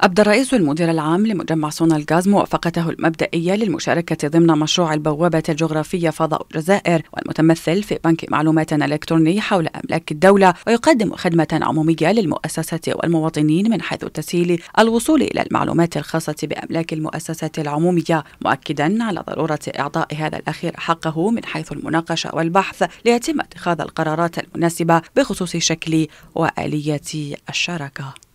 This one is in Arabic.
أبدى الرئيس المدير العام لمجمع صنع الغاز موافقته المبدئية للمشاركة ضمن مشروع البوابة الجغرافية فضاء الجزائر والمتمثل في بنك معلومات إلكتروني حول أملاك الدولة ويقدم خدمة عمومية للمؤسسة والمواطنين من حيث تسهيل الوصول إلى المعلومات الخاصة بأملاك المؤسسة العمومية مؤكدا على ضرورة إعطاء هذا الأخير حقه من حيث المناقشة والبحث ليتم اتخاذ القرارات المناسبة بخصوص شكل وآلية الشراكة